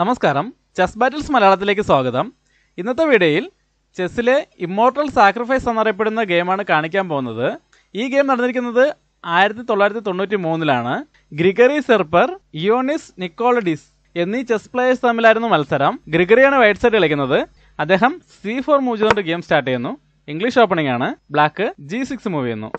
നമസ്കാരം chess battles മലയാളത്തിലേക്ക് സ്വാഗതം ഇന്നത്തെ വീഡിയോയിൽ ചെസ്സിലെ ഇമ്മോർട്ടൽ സാക്രിഫൈസ് എന്നറിയപ്പെടുന്ന ഗെയിമാണ് കാണിക്കാൻ പോകുന്നത് ഈ ഗെയിം നടന്നിരിക്കുന്നത് ആയിരത്തി തൊള്ളായിരത്തി തൊണ്ണൂറ്റി മൂന്നിലാണ് ഗ്രിഗറി സെർപ്പർ ഇയോണിസ് നിക്കോളഡിസ് എന്നീ ചെസ് പ്ലേയേഴ്സ് തമ്മിലായിരുന്നു മത്സരം ഗ്രിഗറിയാണ് വൈറ്റ് സൈഡ് കളിക്കുന്നത് അദ്ദേഹം സി ഫോർ മൂവ് ചെയ്തുകൊണ്ട് ഗെയിം സ്റ്റാർട്ട് ചെയ്യുന്നു ഇംഗ്ലീഷ് ഓപ്പണിംഗ് ആണ് ബ്ലാക്ക് ജി സിക്സ് മൂവ് ചെയ്യുന്നു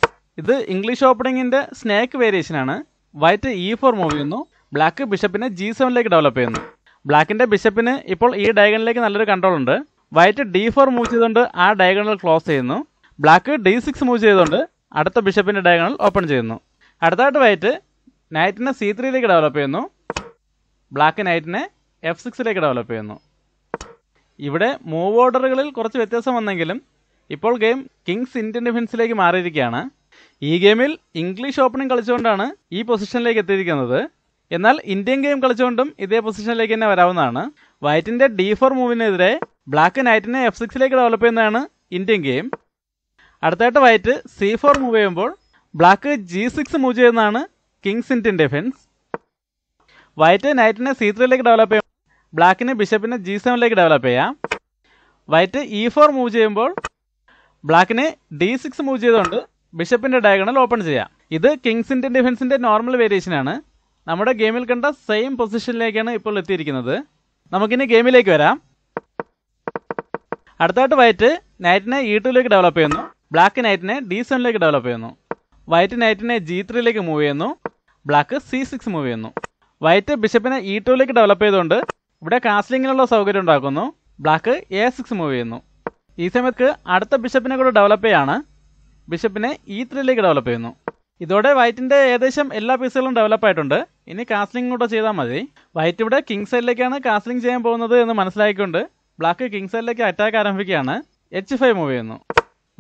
ഇത് ഇംഗ്ലീഷ് ഓപ്പണിംഗിന്റെ സ്നേക്ക് വേരിയേഷൻ ആണ് വൈറ്റ് ഇ ഫോർ മൂവ് ചെയ്യുന്നു ബ്ലാക്ക് ബിഷപ്പിനെ ജി സെവനിലേക്ക് ഡെവലപ്പ് ചെയ്യുന്നു ബ്ലാക്കിൻ്റെ ബിഷപ്പിന് ഇപ്പോൾ ഈ ഡയഗണിലേക്ക് നല്ലൊരു കൺട്രോൾ ഉണ്ട് വൈറ്റ് ഡി ഫോർ മൂവ് ചെയ്തുകൊണ്ട് ആ ഡയഗണൽ ക്ലോസ് ചെയ്യുന്നു ബ്ലാക്ക് ഡി സിക്സ് മൂവ് ചെയ്തുകൊണ്ട് അടുത്ത ബിഷപ്പിൻ്റെ ഡയഗണൽ ഓപ്പൺ ചെയ്യുന്നു അടുത്തായിട്ട് വൈറ്റ് നൈറ്റിനെ സി ത്രീയിലേക്ക് ഡെവലപ്പ് ചെയ്യുന്നു ബ്ലാക്ക് നൈറ്റിനെ എഫ് സിക്സിലേക്ക് ഡെവലപ്പ് ചെയ്യുന്നു ഇവിടെ മൂവ് ഓർഡറുകളിൽ കുറച്ച് വ്യത്യാസം വന്നെങ്കിലും ഇപ്പോൾ ഗെയിം കിങ്സ് ഇന്ത്യൻ ഡിഫൻസിലേക്ക് മാറിയിരിക്കുകയാണ് ഈ ഗെയിമിൽ ഇംഗ്ലീഷ് ഓപ്പണിംഗ് കളിച്ചുകൊണ്ടാണ് ഈ പൊസിഷനിലേക്ക് എത്തിയിരിക്കുന്നത് എന്നാൽ ഇന്ത്യൻ ഗെയിം കളിച്ചുകൊണ്ടും ഇതേ പൊസിഷനിലേക്ക് തന്നെ വരാവുന്നതാണ് വൈറ്റിൻ്റെ ഡി ഫോർ മൂവിനെതിരെ ബ്ലാക്ക് നൈറ്റിനെ എഫ് സിക്സിലേക്ക് ഡെവലപ്പ് ചെയ്യുന്നതാണ് ഇന്ത്യൻ ഗെയിം അടുത്തായിട്ട് വൈറ്റ് സി ഫോർ മൂവ് ചെയ്യുമ്പോൾ ബ്ലാക്ക് ജി സിക്സ് മൂവ് ചെയ്യുന്നതാണ് കിങ്സ് ഇന്ത്യൻ ഡിഫൻസ് വൈറ്റ് നൈറ്റിനെ സി ത്രീയിലേക്ക് ഡെവലപ്പ് ചെയ്യാം ബ്ലാക്കിനെ ബിഷപ്പിനെ ജി സെവനിലേക്ക് ഡെവലപ്പ് ചെയ്യാം വൈറ്റ് ഇ ഫോർ മൂവ് ചെയ്യുമ്പോൾ ബ്ലാക്കിനെ ഡി സിക്സ് മൂവ് ചെയ്തുകൊണ്ട് ബിഷപ്പിൻ്റെ ഡയഗണൽ ഓപ്പൺ ചെയ്യാം ഇത് കിങ്സ് ഇന്ത്യൻ ഡിഫൻസിന്റെ നോർമൽ വേരിയേഷനാണ് നമ്മുടെ ഗെയിമിൽ കണ്ട സെയിം പൊസിഷനിലേക്കാണ് ഇപ്പോൾ എത്തിയിരിക്കുന്നത് നമുക്കിനി ഗെയിമിലേക്ക് വരാം അടുത്തായിട്ട് വൈറ്റ് നൈറ്റിനെ ഇ ടുവിലേക്ക് ഡെവലപ്പ് ചെയ്യുന്നു ബ്ലാക്ക് നൈറ്റിനെ ഡി സെവനിലേക്ക് ഡെവലപ്പ് ചെയ്യുന്നു വൈറ്റ് നൈറ്റിനെ ജി ത്രീയിലേക്ക് മൂവ് ചെയ്യുന്നു ബ്ലാക്ക് സി സിക്സ് മൂവ് ചെയ്യുന്നു വൈറ്റ് ബിഷപ്പിനെ ഇ ടുവിലേക്ക് ഡെവലപ്പ് ചെയ്തുകൊണ്ട് ഇവിടെ കാസ്ലിങ്ങിനുള്ള സൗകര്യം ഉണ്ടാക്കുന്നു ബ്ലാക്ക് എ സിക്സ് മൂവ് ചെയ്യുന്നു ഈ സമയത്ത് അടുത്ത ബിഷപ്പിനെ കൂടെ ഡെവലപ്പ് ചെയ്യാണ് ബിഷപ്പിനെ ഇ ത്രീയിലേക്ക് ഡെവലപ്പ് ചെയ്യുന്നു ഇതോടെ വൈറ്റിന്റെ ഏകദേശം എല്ലാ പീസുകളും ഡെവലപ്പ് ആയിട്ടുണ്ട് ഇനി കാസ്റ്റിംഗ് കൂടെ ചെയ്താൽ മതി വൈറ്റ് ഇവിടെ കിങ് സൈഡിലേക്കാണ് കാസ്റ്റിംഗ് ചെയ്യാൻ പോകുന്നത് എന്ന് മനസ്സിലാക്കിക്കൊണ്ട് ബ്ലാക്ക് കിങ് സൈഡിലേക്ക് അറ്റാക്ക് ആരംഭിക്കുകയാണ് എച്ച് ഫൈവ് മൂവ് ചെയ്യുന്നു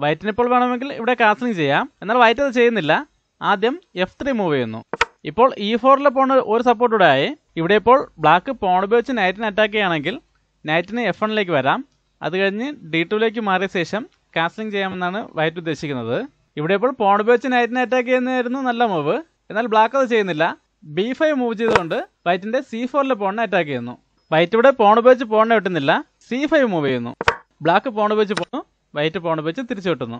വൈറ്റിനിപ്പോൾ വേണമെങ്കിൽ ഇവിടെ കാസ്റ്റിംഗ് ചെയ്യാം എന്നാൽ വൈറ്റ് അത് ചെയ്യുന്നില്ല ആദ്യം എഫ് ത്രീ മൂവ് ചെയ്യുന്നു ഇപ്പോൾ ഇ ഫോറിൽ പോണ് ഒരു സപ്പോർട്ട് ഇവിടെ ആയി ഇവിടെ ഇപ്പോൾ ബ്ലാക്ക് പോൺ ഉപയോഗിച്ച് നൈറ്റിനെ അറ്റാക്ക് ചെയ്യുകയാണെങ്കിൽ നൈറ്റിന് എഫ് വണ്ണിലേക്ക് വരാം അത് കഴിഞ്ഞ് ഡി ടുവിലേക്ക് മാറിയ ശേഷം കാസ്റ്റിംഗ് ചെയ്യാമെന്നാണ് വൈറ്റ് ഉദ്ദേശിക്കുന്നത് ഇവിടെ ഇപ്പോൾ പോൺ ബേച്ച് നൈറ്റ് അറ്റാക്ക് ചെയ്യുന്നതായിരുന്നു നല്ല മൂവ് എന്നാൽ ബ്ലാക്ക് അത് ചെയ്യുന്നില്ല ബി ഫൈവ് മൂവ് ചെയ്തുകൊണ്ട് വൈറ്റിന്റെ സി ഫോറിലെ പോണിനെ അറ്റാക്ക് ചെയ്യുന്നു വൈറ്റ് ഇവിടെ പോൺ ഉപയോഗിച്ച് പോണിനെ വെട്ടുന്നില്ല സി ഫൈവ് മൂവ് ചെയ്യുന്നു ബ്ലാക്ക് പോൺ ഉപയോഗിച്ച് പോകുന്നു വൈറ്റ് പോൺ ഉപയോഗിച്ച് തിരിച്ചു വിട്ടുന്നു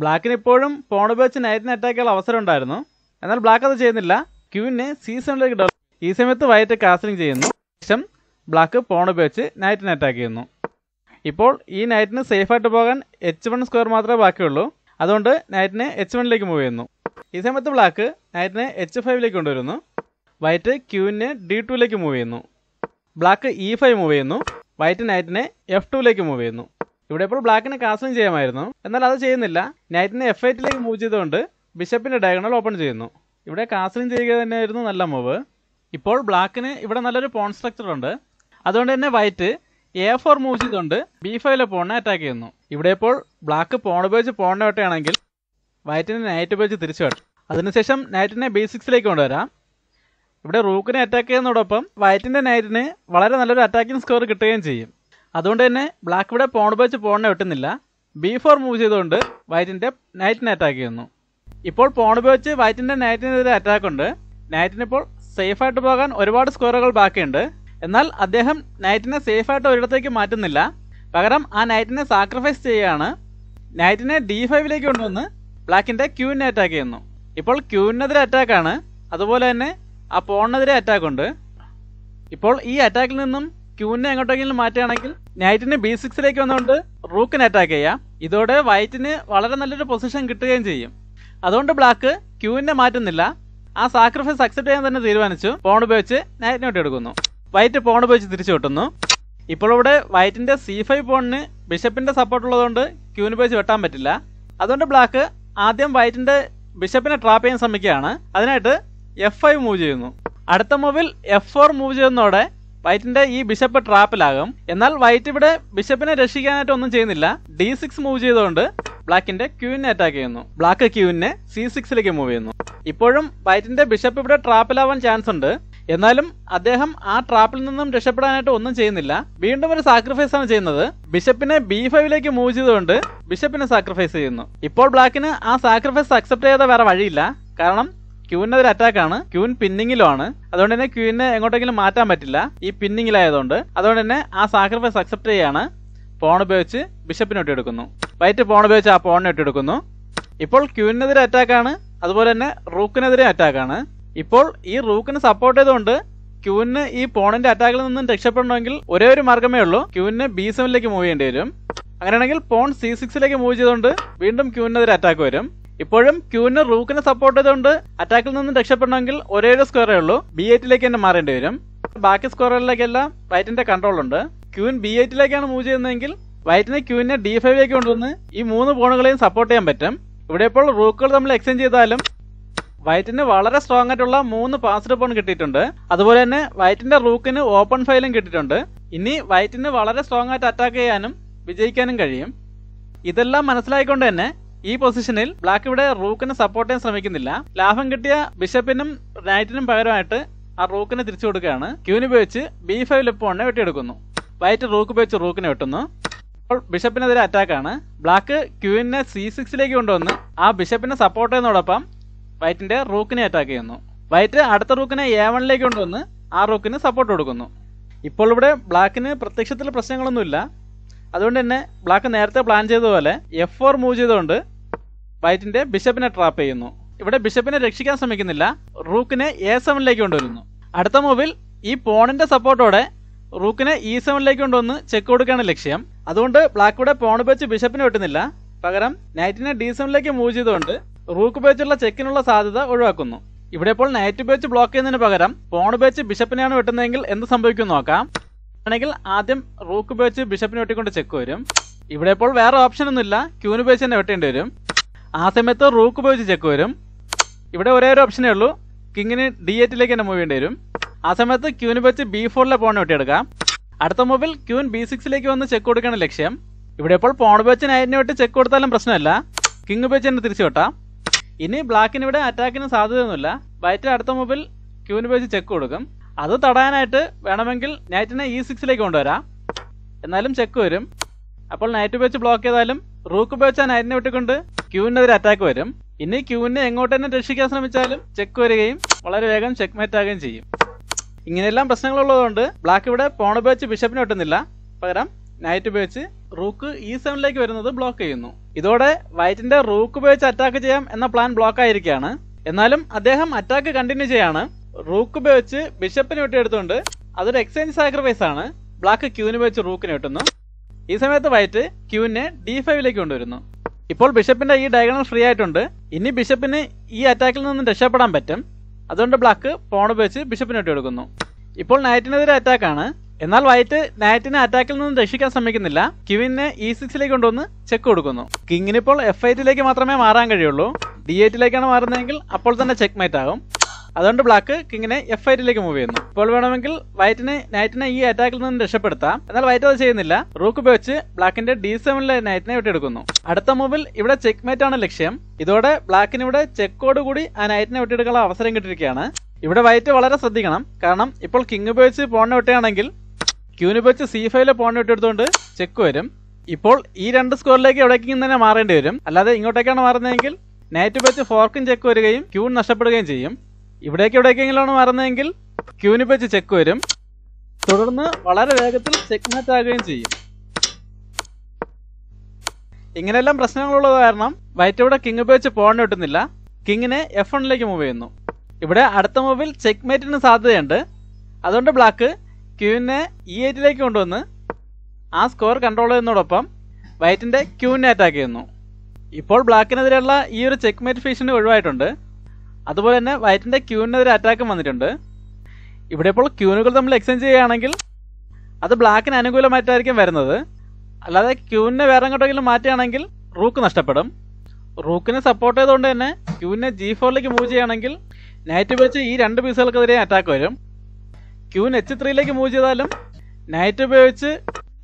ബ്ലാക്കിന് ഇപ്പോഴും പോൺ ഉപയോഗിച്ച് നൈറ്റിനെ അറ്റാക്ക് ചെയ്യാൻ അവസരം ഉണ്ടായിരുന്നു എന്നാൽ ബ്ലാക്ക് അത് ചെയ്യുന്നില്ല ക്യൂവിനെ സീസണിലേക്ക് ഡെവലപ്പ് ഈ സമയത്ത് വൈറ്റ് കാസ്റ്റിംഗ് ചെയ്യുന്നു ശേഷം ബ്ലാക്ക് പോൺ ഉപയോഗിച്ച് നൈറ്റിനെ അറ്റാക്ക് ചെയ്യുന്നു ഇപ്പോൾ ഈ നൈറ്റിന് സേഫായിട്ട് പോകാൻ എച്ച് വൺ സ്ക്വയർ മാത്രമേ ബാക്കിയുള്ളൂ അതുകൊണ്ട് നൈറ്റിനെ എച്ച് വണ്ണിലേക്ക് മൂവ് ചെയ്യുന്നു ഈ സമയത്ത് ബ്ലാക്ക് നൈറ്റിനെ എച്ച് ഫൈവിലേക്ക് കൊണ്ടുവരുന്നു വൈറ്റ് ക്യൂവിനെ ഡി ടുവിലേക്ക് മൂവ് ചെയ്യുന്നു ബ്ലാക്ക് ഇ ഫൈവ് മൂവ് ചെയ്യുന്നു വൈറ്റ് നൈറ്റിനെ എഫ് ടുവിലേക്ക് മൂവ് ചെയ്യുന്നു ഇവിടെ ഇപ്പോൾ ബ്ലാക്കിനെ കാസ്റ്റിംഗ് ചെയ്യാമായിരുന്നു എന്നാൽ അത് ചെയ്യുന്നില്ല നൈറ്റിനെ എഫ് എയ്റ്റിലേക്ക് മൂവ് ചെയ്തുകൊണ്ട് ബിഷപ്പിൻ്റെ ഡയഗണൽ ഓപ്പൺ ചെയ്യുന്നു ഇവിടെ കാസ്റ്റിംഗ് ചെയ്യുക തന്നെയായിരുന്നു നല്ല മൂവ് ഇപ്പോൾ ബ്ലാക്കിന് ഇവിടെ നല്ലൊരു പോൺ സ്ട്രക്ചർ ഉണ്ട് അതുകൊണ്ട് തന്നെ വൈറ്റ് എ ഫോർ മൂവ് ചെയ്തുകൊണ്ട് ബി ഫൈവിലെ പോണിനെ അറ്റാക്ക് ചെയ്യുന്നു ഇവിടെ ഇപ്പോൾ ബ്ലാക്ക് പോൺ ഉപയോഗിച്ച് പോണിനെ വെട്ടയാണെങ്കിൽ വൈറ്റിനെ നൈറ്റ് ഉപയോഗിച്ച് തിരിച്ചു വെട്ടും അതിനുശേഷം നൈറ്റിനെ ബേസിക്സിലേക്ക് കൊണ്ടുവരാം ഇവിടെ റൂക്കിനെ അറ്റാക്ക് ചെയ്യുന്നതോടൊപ്പം വൈറ്റിൻ്റെ നൈറ്റിന് വളരെ നല്ലൊരു അറ്റാക്കിംഗ് സ്കോർ കിട്ടുകയും ചെയ്യും അതുകൊണ്ട് തന്നെ ബ്ലാക്ക് ഇവിടെ പോൺ ഉപയോഗിച്ച് പോണിനെ വെട്ടുന്നില്ല ബി ഫോർ മൂവ് ചെയ്തുകൊണ്ട് വൈറ്റിൻ്റെ നൈറ്റിനെ അറ്റാക്ക് ചെയ്യുന്നു ഇപ്പോൾ പോൺ ഉപയോഗിച്ച് വൈറ്റിൻ്റെ നൈറ്റിനെതിരെ അറ്റാക്ക് ഉണ്ട് ഇപ്പോൾ സേഫായിട്ട് പോകാൻ ഒരുപാട് സ്കോറുകൾ ബാക്കിയുണ്ട് എന്നാൽ അദ്ദേഹം നൈറ്റിനെ സേഫായിട്ട് ഒരിടത്തേക്ക് മാറ്റുന്നില്ല പകരം ആ നൈറ്റിനെ സാക്രിഫൈസ് ചെയ്യുകയാണ് നൈറ്റിനെ ഡി ഫൈവിലേക്ക് കൊണ്ടുവന്ന് ബ്ലാക്കിന്റെ ക്യൂവിനെ അറ്റാക്ക് ചെയ്യുന്നു ഇപ്പോൾ ക്യൂവിനെതിരെ അറ്റാക്കാണ് അതുപോലെ തന്നെ ആ പോണിനെതിരെ അറ്റാക്ക് ഉണ്ട് ഇപ്പോൾ ഈ അറ്റാക്കിൽ നിന്നും ക്യൂവിനെ എങ്ങോട്ടെങ്കിലും മാറ്റുകയാണെങ്കിൽ നൈറ്റിന് ബി സിക്സിലേക്ക് വന്നുകൊണ്ട് റൂക്കിനെ അറ്റാക്ക് ചെയ്യാം ഇതോടെ വൈറ്റിന് വളരെ നല്ലൊരു പൊസിഷൻ കിട്ടുകയും ചെയ്യും അതുകൊണ്ട് ബ്ലാക്ക് ക്യൂവിനെ മാറ്റുന്നില്ല ആ സാക്രിഫൈസ് അക്സെപ്റ്റ് ചെയ്യാൻ തന്നെ തീരുമാനിച്ചു പോൺ ഉപയോഗിച്ച് നൈറ്റിനെ എടുക്കുന്നു വൈറ്റ് പോൺ ഉപയോഗിച്ച് തിരിച്ചു കിട്ടുന്നു ഇപ്പോൾ ഇവിടെ വൈറ്റിന്റെ സി ഫൈവ് പോണിന് ബിഷപ്പിന്റെ സപ്പോർട്ട് ഉള്ളതുകൊണ്ട് ക്യൂവിന് പേജ് വെട്ടാൻ പറ്റില്ല അതുകൊണ്ട് ബ്ലാക്ക് ആദ്യം വൈറ്റിന്റെ ബിഷപ്പിനെ ട്രാപ്പ് ചെയ്യാൻ ശ്രമിക്കുകയാണ് അതിനായിട്ട് എഫ് ഫൈവ് മൂവ് ചെയ്യുന്നു അടുത്ത മൂവിൽ എഫ് ഫോർ മൂവ് ചെയ്യുന്നതോടെ വൈറ്റിന്റെ ഈ ബിഷപ്പ് ട്രാപ്പിലാകും എന്നാൽ വൈറ്റ് ഇവിടെ ബിഷപ്പിനെ രക്ഷിക്കാനായിട്ട് ഒന്നും ചെയ്യുന്നില്ല ഡി സിക്സ് മൂവ് ചെയ്തുകൊണ്ട് ബ്ലാക്കിന്റെ ക്യൂവിനെ അറ്റാക്ക് ചെയ്യുന്നു ബ്ലാക്ക് ക്യൂവിനെ സി സിക്സിലേക്ക് മൂവ് ചെയ്യുന്നു ഇപ്പോഴും വൈറ്റിന്റെ ബിഷപ്പ് ഇവിടെ ട്രാപ്പിലാവാൻ ചാൻസ് ഉണ്ട് എന്നാലും അദ്ദേഹം ആ ട്രാപ്പിൽ നിന്നും രക്ഷപ്പെടാനായിട്ട് ഒന്നും ചെയ്യുന്നില്ല വീണ്ടും ഒരു സാക്രിഫൈസ് ആണ് ചെയ്യുന്നത് ബിഷപ്പിനെ ബി ഫൈവിലേക്ക് മൂവ് ചെയ്തുകൊണ്ട് ബിഷപ്പിനെ സാക്രിഫൈസ് ചെയ്യുന്നു ഇപ്പോൾ ബ്ലാക്കിന് ആ സാക്രിഫൈസ് അക്സെപ്റ്റ് ചെയ്ത വേറെ വഴിയില്ല കാരണം ക്യൂവിൻ്റെ ഒരു അറ്റാക്ക് ആണ് ക്യൂൻ പിന്നിങ്ങിലുമാണ് അതുകൊണ്ട് തന്നെ ക്യൂവിനെ എങ്ങോട്ടെങ്കിലും മാറ്റാൻ പറ്റില്ല ഈ പിന്നിങ്ങിലായതുകൊണ്ട് അതുകൊണ്ട് തന്നെ ആ സാക്രിഫൈസ് അക്സെപ്റ്റ് ചെയ്യാണ് പോൺ ഉപയോഗിച്ച് ബിഷപ്പിനെ ഒട്ടിയെടുക്കുന്നു വൈറ്റ് പോൺ ഉപയോഗിച്ച് ആ പോണിനെ ഒട്ടിയെടുക്കുന്നു ഇപ്പോൾ ക്യൂവിനെതിരെ അറ്റാക്കാണ് അതുപോലെ തന്നെ റൂക്കിനെതിരെ അറ്റാക്കാണ് ഇപ്പോൾ ഈ റൂക്കിന് സപ്പോർട്ട് ചെയ്തുകൊണ്ട് ക്യൂവിന് ഈ പോണിന്റെ അറ്റാക്കിൽ നിന്നും രക്ഷപ്പെടണമെങ്കിൽ ഒരേ ഒരു മാർഗമേ ഉള്ളൂ ക്യൂവിന് ബി സെവനിലേക്ക് മൂവ് ചെയ്യേണ്ടി വരും അങ്ങനെയാണെങ്കിൽ പോൺ സി സിക്സിലേക്ക് മൂവ് ചെയ്തുകൊണ്ട് വീണ്ടും ക്യൂവിനെതിരെ അറ്റാക്ക് വരും ഇപ്പോഴും ക്യൂവിന് റൂക്കിനെ സപ്പോർട്ട് ചെയ്തുകൊണ്ട് അറ്റാക്കിൽ നിന്നും രക്ഷപ്പെടണമെങ്കിൽ ഒരേ ഒരു സ്ക്വയറേ ഉള്ളൂ ബി എയ്റ്റിലേക്ക് തന്നെ മാറേണ്ടി വരും ബാക്കി സ്ക്വയറുകളിലേക്കെല്ലാം വൈറ്റിന്റെ കൺട്രോൾ ഉണ്ട് ക്യൂൻ ബി എയ്റ്റിലേക്കാണ് മൂവ് ചെയ്യുന്നതെങ്കിൽ വൈറ്റിനെ ക്യൂവിനെ ഡി ഫൈവിലേക്ക് കൊണ്ടുവന്ന് ഈ മൂന്ന് പോണുകളെയും സപ്പോർട്ട് ചെയ്യാൻ പറ്റും ഇവിടെ ഇപ്പോൾ റൂക്കുകൾ നമ്മൾ എക്സ്ചേഞ്ച് ചെയ്താലും വൈറ്റിന് വളരെ സ്ട്രോങ് ആയിട്ടുള്ള മൂന്ന് പാസ്ഡ് പോൺ കിട്ടിയിട്ടുണ്ട് അതുപോലെ തന്നെ വൈറ്റിന്റെ റൂക്കിന് ഓപ്പൺ ഫയലും കിട്ടിയിട്ടുണ്ട് ഇനി വൈറ്റിന് വളരെ സ്ട്രോങ് ആയിട്ട് അറ്റാക്ക് ചെയ്യാനും വിജയിക്കാനും കഴിയും ഇതെല്ലാം മനസ്സിലായിക്കൊണ്ട് തന്നെ ഈ പൊസിഷനിൽ ബ്ലാക്ക് ഇവിടെ റൂക്കിനെ സപ്പോർട്ട് ചെയ്യാൻ ശ്രമിക്കുന്നില്ല ലാഭം കിട്ടിയ ബിഷപ്പിനും നൈറ്റിനും പകരമായിട്ട് ആ റൂക്കിനെ തിരിച്ചു കൊടുക്കുകയാണ് ക്യൂന് ഉപയോഗിച്ച് ബി ഫൈവ് ലെപ്പോണിനെ വെട്ടിയെടുക്കുന്നു വൈറ്റ് റൂക്ക് ഉപയോഗിച്ച് റൂക്കിനെ വെട്ടുന്നു അപ്പോൾ ബിഷപ്പിനെതിരെ അറ്റാക്കാണ് ബ്ലാക്ക് ക്യൂവിനെ സി സിക്സിലേക്ക് കൊണ്ടുവന്ന് ആ ബിഷപ്പിനെ സപ്പോർട്ട് ചെയ്യുന്നതോടൊപ്പം വൈറ്റിന്റെ റൂക്കിനെ അറ്റാക്ക് ചെയ്യുന്നു വൈറ്റ് അടുത്ത റൂക്കിനെ എ വണ്ണിലേക്ക് കൊണ്ടുവന്ന് ആ റൂക്കിന് സപ്പോർട്ട് കൊടുക്കുന്നു ഇപ്പോൾ ഇവിടെ ബ്ലാക്കിന് പ്രത്യക്ഷത്തിൽ പ്രശ്നങ്ങളൊന്നുമില്ല അതുകൊണ്ട് തന്നെ ബ്ലാക്ക് നേരത്തെ പ്ലാൻ ചെയ്തതുപോലെ എഫ് ഫോർ മൂവ് ചെയ്തുകൊണ്ട് വൈറ്റിന്റെ ബിഷപ്പിനെ ട്രാപ്പ് ചെയ്യുന്നു ഇവിടെ ബിഷപ്പിനെ രക്ഷിക്കാൻ ശ്രമിക്കുന്നില്ല റൂക്കിനെ എ സെവനിലേക്ക് കൊണ്ടുവരുന്നു അടുത്ത മൂവിൽ ഈ പോണിന്റെ സപ്പോർട്ടോടെ റൂക്കിനെ ഇ e സെവനിലേക്ക് കൊണ്ടുവന്ന് ചെക്ക് കൊടുക്കുകയാണ് ലക്ഷ്യം അതുകൊണ്ട് ബ്ലാക്ക് പോണ് വെച്ച് ബിഷപ്പിനെ വെട്ടുന്നില്ല പകരം നൈറ്റിനെ ഡി സെവനിലേക്ക് മൂവ് ചെയ്തുകൊണ്ട് റൂക്ക് ബേച്ചുള്ള ചെക്കിനുള്ള സാധ്യത ഒഴിവാക്കുന്നു ഇവിടെ ഇപ്പോൾ നൈറ്റ് ബേച്ച് ബ്ലോക്ക് ചെയ്യുന്നതിന് പകരം പോൺ ബേച്ച് ബിഷപ്പിനെയാണ് വെട്ടുന്നതെങ്കിൽ എന്ത് സംഭവിക്കും നോക്കാം ആണെങ്കിൽ ആദ്യം റൂക്ക് ബേച്ച് ബിഷപ്പിനെ വെട്ടിക്കൊണ്ട് ചെക്ക് വരും ഇവിടെ ഇപ്പോൾ വേറെ ഓപ്ഷൻ ഒന്നുമില്ല ക്യൂന് ബേച്ച് തന്നെ വെട്ടേണ്ടി വരും ആ സമയത്ത് റൂക്ക് ഉപയോഗിച്ച് ചെക്ക് വരും ഇവിടെ ഒരേ ഒരു ഓപ്ഷനേ ഉള്ളൂ കിങ്ങിന് ഡി എറ്റിലേക്ക് തന്നെ മൂവ് ചെയ്യേണ്ടി വരും ആ സമയത്ത് ക്യൂന് ബേച്ച് ബി ഫോറിലെ പോൺ വെട്ടിയെടുക്കാം അടുത്ത മൂവിൽ ക്യൂൻ ബി സിക്സിലേക്ക് വന്ന് ചെക്ക് കൊടുക്കുകയാണ് ലക്ഷ്യം ഇവിടെ ഇപ്പോൾ പോൺ ബേച്ച് നയറ്റിനെ വെട്ടി ചെക്ക് കൊടുത്താലും പ്രശ്നമല്ല കിങ് ബേച്ച് തന്നെ തിരിച്ചു വെട്ടാം ഇനി ബ്ലാക്കിന് ഇവിടെ അറ്റാക്കിന് സാധ്യതയൊന്നുമില്ല വൈറ്റ് അടുത്ത മുമ്പിൽ ക്യൂവിന് പേജ് ചെക്ക് കൊടുക്കും അത് തടയാനായിട്ട് വേണമെങ്കിൽ നൈറ്റിനെ ഇ e സിക്സിലേക്ക് കൊണ്ടുവരാം എന്നാലും ചെക്ക് വരും അപ്പോൾ നൈറ്റ് ഉപയോഗിച്ച് ബ്ലോക്ക് ചെയ്താലും റൂക്ക് ഉപയോഗിച്ച് നൈറ്റിനെ വിട്ടിക്കൊണ്ട് ക്യൂവിൻ്റെ ഒരു അറ്റാക്ക് വരും ഇനി ക്യൂവിനെ എങ്ങോട്ട് തന്നെ രക്ഷിക്കാൻ ശ്രമിച്ചാലും ചെക്ക് വരികയും വളരെ വേഗം ചെക്ക് മേറ്റ് ആകുകയും ചെയ്യും ഇങ്ങനെയെല്ലാം പ്രശ്നങ്ങളുള്ളതുകൊണ്ട് ബ്ലാക്ക് ഇവിടെ പോൺ ഉപയോഗിച്ച് ബിഷപ്പിനെ ഒട്ടുന്നില്ല പകരം നൈറ്റ് ഉപയോഗിച്ച് റൂക്ക് ഈ സെവനിലേക്ക് വരുന്നത് ബ്ലോക്ക് ചെയ്യുന്നു ഇതോടെ വൈറ്റിന്റെ റൂക്ക് ഉപയോഗിച്ച് അറ്റാക്ക് ചെയ്യാം എന്ന പ്ലാൻ ബ്ലോക്ക് ആയിരിക്കുകയാണ് എന്നാലും അദ്ദേഹം അറ്റാക്ക് കണ്ടിന്യൂ ചെയ്യാണ് റൂക്ക് ഉപയോഗിച്ച് ബിഷപ്പിന് വെട്ടിയെടുത്തുകൊണ്ട് അതൊരു എക്സ്ചേഞ്ച് സാക്രിഫൈസ് ആണ് ബ്ലാക്ക് ക്യൂവിന് വെച്ച് റൂക്കിന് വെട്ടുന്നു ഈ സമയത്ത് വൈറ്റ് ക്യൂവിനെ ഡി ഫൈവിലേക്ക് കൊണ്ടുവരുന്നു ഇപ്പോൾ ബിഷപ്പിന്റെ ഈ ഡയഗണൽ ഫ്രീ ആയിട്ടുണ്ട് ഇനി ബിഷപ്പിന് ഈ അറ്റാക്കിൽ നിന്നും രക്ഷപ്പെടാൻ പറ്റും അതുകൊണ്ട് ബ്ലാക്ക് പോൺ ഉപയോഗിച്ച് ബിഷപ്പിന് വെട്ടിയെടുക്കുന്നു ഇപ്പോൾ നൈറ്റിനെതിരെ അറ്റാക്കാണ് എന്നാൽ വൈറ്റ് നൈറ്റിനെ അറ്റാക്കിൽ നിന്ന് രക്ഷിക്കാൻ ശ്രമിക്കുന്നില്ല കിവിനെ ഇ e സിക്സിലേക്ക് കൊണ്ടുവന്ന് ചെക്ക് കൊടുക്കുന്നു കിങ്ങിനിപ്പോൾ എഫ് ഐറ്റിലേക്ക് മാത്രമേ മാറാൻ കഴിയുള്ളൂ ഡി എയ്റ്റിലേക്കാണ് മാറുന്നതെങ്കിൽ അപ്പോൾ തന്നെ ചെക്ക് മേറ്റ് ആകും അതുകൊണ്ട് ബ്ലാക്ക് കിങ്ങിനെ എഫ് ഐറ്റിലേക്ക് മൂവ് ചെയ്യുന്നു ഇപ്പോൾ വേണമെങ്കിൽ വൈറ്റിനെ നൈറ്റിനെ ഈ അറ്റാക്കിൽ നിന്ന് രക്ഷപ്പെടുത്താം എന്നാൽ വൈറ്റ് അത് ചെയ്യുന്നില്ല റൂക്ക് ഉപയോഗിച്ച് ബ്ലാക്കിന്റെ ഡി സെവനിലെ നൈറ്റിനെ വെട്ടിയെടുക്കുന്നു അടുത്ത മൂവിൽ ഇവിടെ ചെക്ക് മേറ്റ് ആണ് ലക്ഷ്യം ഇതോടെ ബ്ലാക്കിന് ഇവിടെ ചെക്കോട് കൂടി ആ നൈറ്റിനെ വെട്ടിയെടുക്കാനുള്ള അവസരം കിട്ടിയിരിക്കുകയാണ് ഇവിടെ വൈറ്റ് വളരെ ശ്രദ്ധിക്കണം കാരണം ഇപ്പോൾ കിങ് ഉപയോഗിച്ച് പോണിനെ വെട്ടുകയാണെങ്കിൽ ക്യൂനിപ്പച്ച് വെച്ച് സി ഫൈവിലെ പോൺ ഇട്ടെടുത്തോണ്ട് ചെക്ക് വരും ഇപ്പോൾ ഈ രണ്ട് സ്കോറിലേക്ക് എവിടേക്കും തന്നെ മാറേണ്ടി വരും അല്ലാതെ ഇങ്ങോട്ടേക്കാണ് മാറുന്നതെങ്കിൽ നൈറ്റ് വെച്ച് ഫോർക്കും ചെക്ക് വരികയും ക്യൂൺ നഷ്ടപ്പെടുകയും ചെയ്യും ഇവിടേക്ക് എവിടേക്കെങ്കിലാണ് മാറുന്നതെങ്കിൽ ക്യൂനിപ്പച്ച് വെച്ച് ചെക്ക് വരും തുടർന്ന് വളരെ വേഗത്തിൽ ചെക്ക് മാറ്റ് ആകുകയും ചെയ്യും ഇങ്ങനെയെല്ലാം പ്രശ്നങ്ങളുള്ളത് കാരണം വൈറ്റ് ഇവിടെ കിങ് ഉപയോഗിച്ച് പോൺ കിട്ടുന്നില്ല കിങ്ങിനെ എഫ് വണ്ണിലേക്ക് മൂവ് ചെയ്യുന്നു ഇവിടെ അടുത്ത മൂവിൽ ചെക്ക് മേറ്റിന് സാധ്യതയുണ്ട് അതുകൊണ്ട് ബ്ലാക്ക് ക്യൂവിനെ ഇ e എയ്റ്റിലേക്ക് കൊണ്ടുവന്ന് ആ സ്കോർ കൺട്രോൾ ചെയ്യുന്നതോടൊപ്പം വൈറ്റിൻ്റെ ക്യൂവിനെ അറ്റാക്ക് ചെയ്യുന്നു ഇപ്പോൾ ബ്ലാക്കിനെതിരെയുള്ള ഈ ഒരു ചെക്ക് മേറ്റ് ഫീഷൻ ഒഴിവായിട്ടുണ്ട് അതുപോലെ തന്നെ വൈറ്റിൻ്റെ ക്യൂവിനെതിരെ അറ്റാക്കും വന്നിട്ടുണ്ട് ഇവിടെ ഇപ്പോൾ ക്യൂനുകൾ നമ്മൾ എക്സ്ചേഞ്ച് ചെയ്യുകയാണെങ്കിൽ അത് ബ്ലാക്കിന് അനുകൂലമായിട്ടായിരിക്കും വരുന്നത് അല്ലാതെ ക്യൂവിനെ വേറെ എങ്ങോട്ടെങ്കിലും മാറ്റുകയാണെങ്കിൽ റൂക്ക് നഷ്ടപ്പെടും റൂക്കിനെ സപ്പോർട്ട് ചെയ്തുകൊണ്ട് തന്നെ ക്യൂവിനെ ജി ഫോറിലേക്ക് മൂവ് ചെയ്യുകയാണെങ്കിൽ നൈറ്റ് വെച്ച് ഈ രണ്ട് പീസുകൾക്കെതിരെ അറ്റാക്ക് വരും ക്യൂൻ എച്ച് ത്രീയിലേക്ക് മൂവ് ചെയ്താലും നൈറ്റ് ഉപയോഗിച്ച്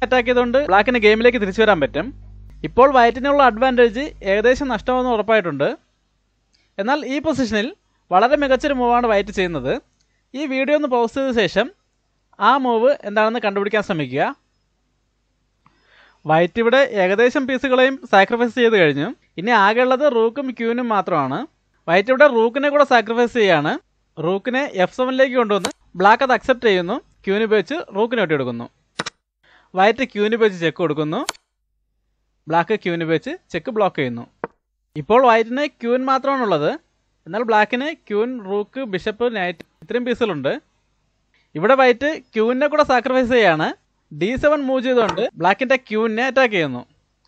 അറ്റാക്ക് ചെയ്തുകൊണ്ട് ബ്ലാക്കിന് ഗെയിമിലേക്ക് തിരിച്ചു വരാൻ പറ്റും ഇപ്പോൾ വയറ്റിനുള്ള അഡ്വാൻറ്റേജ് ഏകദേശം നഷ്ടമെന്ന് ഉറപ്പായിട്ടുണ്ട് എന്നാൽ ഈ പൊസിഷനിൽ വളരെ മികച്ചൊരു മൂവാണ് വയറ്റ് ചെയ്യുന്നത് ഈ വീഡിയോ ഒന്ന് പോസ്റ്റ് ചെയ്ത ശേഷം ആ മൂവ് എന്താണെന്ന് കണ്ടുപിടിക്കാൻ ശ്രമിക്കുക വൈറ്റ് ഇവിടെ ഏകദേശം പീസുകളെയും സാക്രിഫൈസ് ചെയ്ത് കഴിഞ്ഞു ഇനി ആകെ ഉള്ളത് റൂക്കും ക്യൂനും മാത്രമാണ് വൈറ്റ് ഇവിടെ റൂക്കിനെ കൂടെ സാക്രിഫൈസ് ചെയ്യാണ് റൂക്കിനെ എഫ് സെവനിലേക്ക് കൊണ്ടുവന്ന് ബ്ലാക്ക് അത് അക്സെപ്റ്റ് ചെയ്യുന്നു ക്യൂന് ഉപയോഗിച്ച് റൂക്കിന് വെട്ടിയെടുക്കുന്നു വൈറ്റ് ക്യൂന് ഉപയോഗിച്ച് ചെക്ക് കൊടുക്കുന്നു ബ്ലാക്ക് ക്യൂന് ഉപയോഗിച്ച് ചെക്ക് ബ്ലോക്ക് ചെയ്യുന്നു ഇപ്പോൾ വൈറ്റിന് ക്യൂൻ മാത്രമാണുള്ളത് എന്നാൽ ബ്ലാക്കിന് ക്യൂൻ റൂക്ക് ബിഷപ്പ് നൈറ്റ് ഇത്രയും പീസുകളുണ്ട് ഇവിടെ വൈറ്റ് ക്യൂനെ കൂടെ സാക്രിഫൈസ് ചെയ്യാണ് ഡി സെവൻ മൂവ് ചെയ്തുകൊണ്ട് ബ്ലാക്കിൻ്റെ ക്യൂവിനെ അറ്റാക്ക് ചെയ്യുന്നു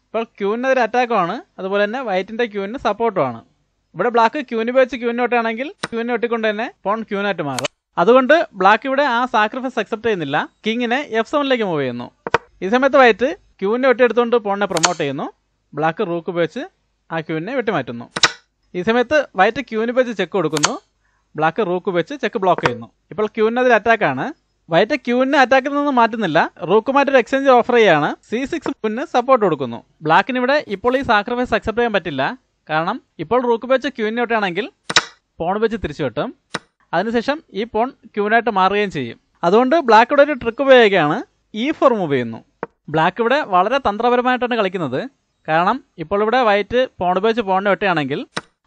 ഇപ്പോൾ ക്യൂവിന് ഒരു അറ്റാക്കുമാണ് അതുപോലെ തന്നെ വൈറ്റിൻ്റെ ക്യൂവിന് സപ്പോർട്ടുമാണ് ഇവിടെ ബ്ലാക്ക് ക്യൂന് ഉപയോഗിച്ച് ക്യൂനെ ഒട്ടാണെങ്കിൽ ക്യൂവിനെ ഒട്ടിക്കൊണ്ട് തന്നെ പോൺ ക്യൂനായിട്ട് മാറും അതുകൊണ്ട് ബ്ലാക്ക് ഇവിടെ ആ സാക്രിഫൈസ് അക്സെപ്റ്റ് ചെയ്യുന്നില്ല കിങ്ങിനെ എഫ് സെവനിലേക്ക് മൂവ് ചെയ്യുന്നു ഈ സമയത്ത് വൈറ്റ് ക്യൂവിനെ വെട്ടിയെടുത്തുകൊണ്ട് പോണിനെ പ്രൊമോട്ട് ചെയ്യുന്നു ബ്ലാക്ക് റൂക്ക് ഉപയോഗിച്ച് ആ ക്യൂവിനെ വെട്ടിമാറ്റുന്നു ഈ സമയത്ത് വൈറ്റ് ക്യൂവിന് ഉപയോഗിച്ച് ചെക്ക് കൊടുക്കുന്നു ബ്ലാക്ക് റൂക്ക് ഉപയോഗിച്ച് ചെക്ക് ബ്ലോക്ക് ചെയ്യുന്നു ഇപ്പോൾ ക്യൂവിന് അതിൽ അറ്റാക്കാണ് വൈറ്റ് ക്യൂവിന് അറ്റാക്കിൽ നിന്ന് മാറ്റുന്നില്ല റൂക്കുമായിട്ട് ഒരു എക്സ്ചേഞ്ച് ഓഫർ ചെയ്യാണ് സി സിക്സ് ക്യൂവിന് സപ്പോർട്ട് കൊടുക്കുന്നു ബ്ലാക്കിന് ഇവിടെ ഇപ്പോൾ ഈ സാക്രിഫൈസ് അക്സെപ്റ്റ് ചെയ്യാൻ പറ്റില്ല കാരണം ഇപ്പോൾ റൂക്ക് ഉപയോഗിച്ച് ക്യൂവിനെ വെട്ടാണെങ്കിൽ ഫോൺ വെച്ച് തിരിച്ചു വെട്ടും അതിനുശേഷം ഈ പോൺ ക്യൂനായിട്ട് മാറുകയും ചെയ്യും അതുകൊണ്ട് ബ്ലാക്ക് ഇവിടെ ഒരു ട്രിക്ക് ഉപയോഗിക്കുകയാണ് ഇ ഫോർമ് ഉപയോഗിക്കുന്നു ബ്ലാക്ക് ഇവിടെ വളരെ തന്ത്രപരമായിട്ടാണ് കളിക്കുന്നത് കാരണം ഇപ്പോൾ ഇവിടെ വൈറ്റ് പോൺ ഉപയോഗിച്ച് പോണിനെ വെട്ടുകയാണെങ്കിൽ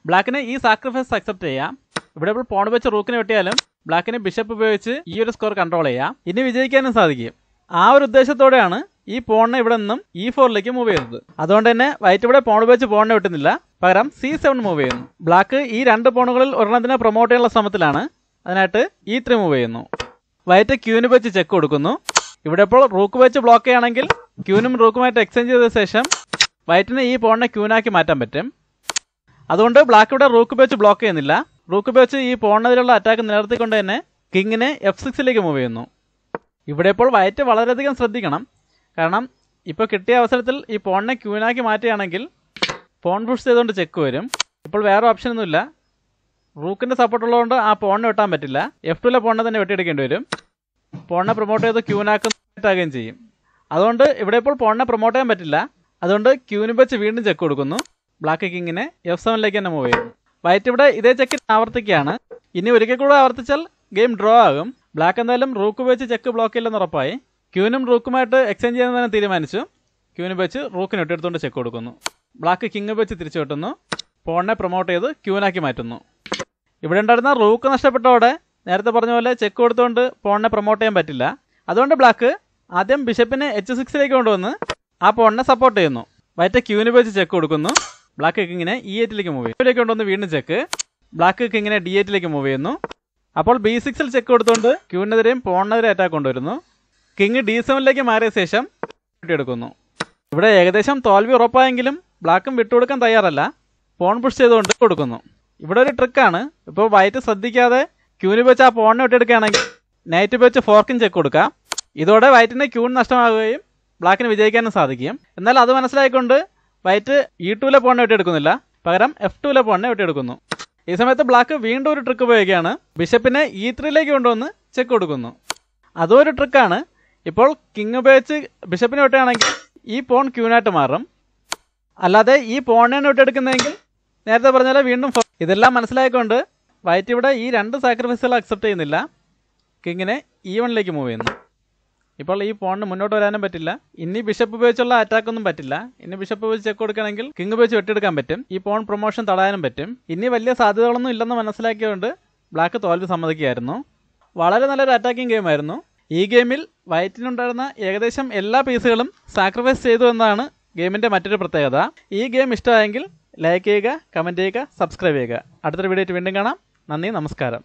ബ്ലാക്കിന് ഈ സാക്രിഫൈസ് അക്സെപ്റ്റ് ചെയ്യാം ഇവിടെ ഇപ്പോൾ പോൺ ഉപയോഗിച്ച് റൂക്കിനെ വെട്ടിയാലും ബ്ലാക്കിന് ബിഷപ്പ് ഉപയോഗിച്ച് ഈ ഒരു സ്കോർ കൺട്രോൾ ചെയ്യാം ഇനി വിജയിക്കാനും സാധിക്കും ആ ഒരു ഉദ്ദേശത്തോടെയാണ് ഈ പോണിനെ ഇവിടെ നിന്നും ഇ e ഫോറിലേക്ക് മൂവ് ചെയ്തത് അതുകൊണ്ട് തന്നെ വൈറ്റ് ഇവിടെ പോൺ ഉപയോഗിച്ച് പോണിനെ വെട്ടുന്നില്ല പകരം സി സെവൻ മൂവ് ചെയ്യുന്നു ബ്ലാക്ക് ഈ രണ്ട് പോണുകളിൽ ഒരെണ്ണത്തിനെ പ്രൊമോട്ട് ചെയ്യാനുള്ള ശ്രമത്തിലാണ് അതിനായിട്ട് ഇ ത്രീ മൂവ് ചെയ്യുന്നു വൈറ്റ് ക്യൂവിന് വെച്ച് ചെക്ക് കൊടുക്കുന്നു ഇവിടെ ഇപ്പോൾ റൂക്ക് വെച്ച് ബ്ലോക്ക് ചെയ്യുകയാണെങ്കിൽ ക്യൂനും റൂക്കുമായിട്ട് എക്സ്ചേഞ്ച് ചെയ്ത ശേഷം വൈറ്റിനെ ഈ പോണിനെ ക്യൂനാക്കി മാറ്റാൻ പറ്റും അതുകൊണ്ട് ബ്ലാക്ക് ഇവിടെ റൂക്ക് ഉപയോഗിച്ച് ബ്ലോക്ക് ചെയ്യുന്നില്ല റൂക്ക് ഉപയോഗിച്ച് ഈ പോണിനെതിരുള്ള അറ്റാക്ക് നിലനിർത്തിക്കൊണ്ട് തന്നെ കിങ്ങിനെ എഫ് സിക്സിലേക്ക് മൂവ് ചെയ്യുന്നു ഇവിടെ ഇപ്പോൾ വൈറ്റ് വളരെയധികം ശ്രദ്ധിക്കണം കാരണം ഇപ്പോൾ കിട്ടിയ അവസരത്തിൽ ഈ ഫോണിനെ ക്യൂനാക്കി മാറ്റുകയാണെങ്കിൽ പോൺ പുഷ് ചെയ്തുകൊണ്ട് ചെക്ക് വരും ഇപ്പോൾ വേറെ ഓപ്ഷനൊന്നുമില്ല റൂക്കിൻ്റെ സപ്പോർട്ട് ഉള്ളതുകൊണ്ട് ആ ഫോണിനെ വെട്ടാൻ പറ്റില്ല എഫ് ടുവിലെ ഫോണിനെ തന്നെ വെട്ടിയെടുക്കേണ്ടി വരും ഫോണിനെ പ്രൊമോട്ട് ചെയ്ത് ക്യൂനാക്കുന്നതാകുകയും ചെയ്യും അതുകൊണ്ട് ഇവിടെ ഇപ്പോൾ ഫോണിനെ പ്രൊമോട്ട് ചെയ്യാൻ പറ്റില്ല അതുകൊണ്ട് ക്യൂവിനെ വെച്ച് വീണ്ടും ചെക്ക് കൊടുക്കുന്നു ബ്ലാക്ക് കിങ്ങിനെ എഫ് സെവനിലേക്ക് തന്നെ മൂവ് ചെയ്യുന്നു വൈറ്റ് ഇവിടെ ഇതേ ചെക്ക് ആവർത്തിക്കുകയാണ് ഇനി ഒരിക്കൽ കൂടെ ആവർത്തിച്ചാൽ ഗെയിം ഡ്രോ ആകും ബ്ലാക്ക് എന്തായാലും റൂക്ക് ഉപയോഗിച്ച് ചെക്ക് ബ്ലോക്ക് ഇല്ലെന്ന് ഉറപ്പായി ക്യൂനും റൂക്കുമായിട്ട് എക്സ്ചേഞ്ച് ചെയ്യാൻ തന്നെ തീരുമാനിച്ചു ക്യൂവിന് വെച്ച് റൂക്കിന് ഇട്ടെടുത്തുകൊണ്ട് ചെക്ക് കൊടുക്കുന്നു ബ്ലാക്ക് കിങ് വെച്ച് തിരിച്ചു കിട്ടുന്നു പോണിനെ പ്രൊമോട്ട് ചെയ്ത് ക്യൂനാക്കി മാറ്റുന്നു ഇവിടെ ഉണ്ടായിരുന്ന റൂക്ക് നഷ്ടപ്പെട്ടതോടെ നേരത്തെ പറഞ്ഞ പോലെ ചെക്ക് കൊടുത്തുകൊണ്ട് പോണിനെ പ്രൊമോട്ട് ചെയ്യാൻ പറ്റില്ല അതുകൊണ്ട് ബ്ലാക്ക് ആദ്യം ബിഷപ്പിനെ എച്ച് സിക്സിലേക്ക് കൊണ്ടുവന്ന് ആ പോണിനെ സപ്പോർട്ട് ചെയ്യുന്നു വൈറ്റ ക്യൂവിന് വെച്ച് ചെക്ക് കൊടുക്കുന്നു ബ്ലാക്ക് കിങ്ങിനെ ഇ എയ്റ്റിലേക്ക് മൂവ് ചെയ്യുന്നു കൊണ്ടുവന്ന് വീണ്ടും ചെക്ക് ബ്ലാക്ക് കിങ്ങിനെ ഡി എയ്റ്റിലേക്ക് മൂവ് ചെയ്യുന്നു അപ്പോൾ ബി സിക്സിൽ ചെക്ക് കൊടുത്തുകൊണ്ട് ക്യൂവിനെതിരെയും പോണിനെതിരെ അറ്റാക്ക് കൊണ്ടുവരുന്നു കിങ് ഡി സെവനിലേക്ക് മാറിയ ശേഷം എടുക്കുന്നു ഇവിടെ ഏകദേശം തോൽവി ഉറപ്പായെങ്കിലും ബ്ലാക്കും വിട്ടുകൊടുക്കാൻ തയ്യാറല്ല പോൺ പുഷ് ചെയ്തുകൊണ്ട് കൊടുക്കുന്നു ഇവിടെ ഒരു ട്രിക്കാണ് ഇപ്പോൾ വൈറ്റ് ശ്രദ്ധിക്കാതെ ക്യൂന് വെച്ച് ആ പോണിനെ ഒട്ടിയെടുക്കുകയാണെങ്കിൽ നൈറ്റ് വെച്ച് ഫോർക്കും ചെക്ക് കൊടുക്കാം ഇതോടെ വൈറ്റിൻ്റെ ക്യൂൺ നഷ്ടമാകുകയും ബ്ലാക്കിന് വിജയിക്കാനും സാധിക്കും എന്നാൽ അത് മനസ്സിലായിക്കൊണ്ട് വൈറ്റ് ഇ ടുവിലെ പോണിനെ ഒട്ടിയെടുക്കുന്നില്ല പകരം എഫ് ടുവിലെ പോണിനെ ഒട്ടിയെടുക്കുന്നു ഈ സമയത്ത് ബ്ലാക്ക് വീണ്ടും ഒരു ട്രിക്ക് ഉപയോഗിക്കുകയാണ് ബിഷപ്പിനെ ഇ ത്രീയിലേക്ക് കൊണ്ടുവന്ന് ചെക്ക് കൊടുക്കുന്നു അതും ഒരു ട്രിക്കാണ് ഇപ്പോൾ കിങ് ഉപയോഗിച്ച് ബിഷപ്പിനെ വിട്ടുകയാണെങ്കിൽ ഈ പോൺ ക്യൂനായിട്ട് മാറും അല്ലാതെ ഈ പോണിനെ വിട്ടെടുക്കുന്നതെങ്കിൽ നേരത്തെ പറഞ്ഞാൽ വീണ്ടും ഇതെല്ലാം മനസ്സിലായിക്കൊണ്ട് വൈറ്റ് ഇവിടെ ഈ രണ്ട് സാക്രിഫൈസുകൾ അക്സെപ്റ്റ് ചെയ്യുന്നില്ല കിങ്ങിനെ ഈ വണ്ണിലേക്ക് മൂവ് ചെയ്യുന്നു ഇപ്പോൾ ഈ പോണിന് മുന്നോട്ട് വരാനും പറ്റില്ല ഇനി ബിഷപ്പ് ഉപയോഗിച്ചുള്ള അറ്റാക്ക് ഒന്നും പറ്റില്ല ഇനി ബിഷപ്പ് ഉപയോഗിച്ച് ചെക്ക് കൊടുക്കണമെങ്കിൽ കിങ് ഉപയോഗിച്ച് വെട്ടിയെടുക്കാൻ പറ്റും ഈ പോൺ പ്രൊമോഷൻ തടയാനും പറ്റും ഇനി വലിയ സാധ്യതകളൊന്നും ഇല്ലെന്ന് മനസ്സിലാക്കിയതുകൊണ്ട് ബ്ലാക്ക് തോൽവി സമ്മതിക്കുകയായിരുന്നു വളരെ നല്ലൊരു അറ്റാക്കിംഗ് ഗെയിമായിരുന്നു ഈ ഗെയിമിൽ വയറ്റിനുണ്ടായിരുന്ന ഏകദേശം എല്ലാ പീസുകളും സാക്രിഫൈസ് ചെയ്തു എന്നാണ് ഗെയിമിൻ്റെ മറ്റൊരു പ്രത്യേകത ഈ ഗെയിം ഇഷ്ടമായെങ്കിൽ ലൈക്ക് ചെയ്യുക കമൻറ്റ് ചെയ്യുക സബ്സ്ക്രൈബ് ചെയ്യുക അടുത്തൊരു വീഡിയോ വീണ്ടും കാണാം നന്ദി നമസ്കാരം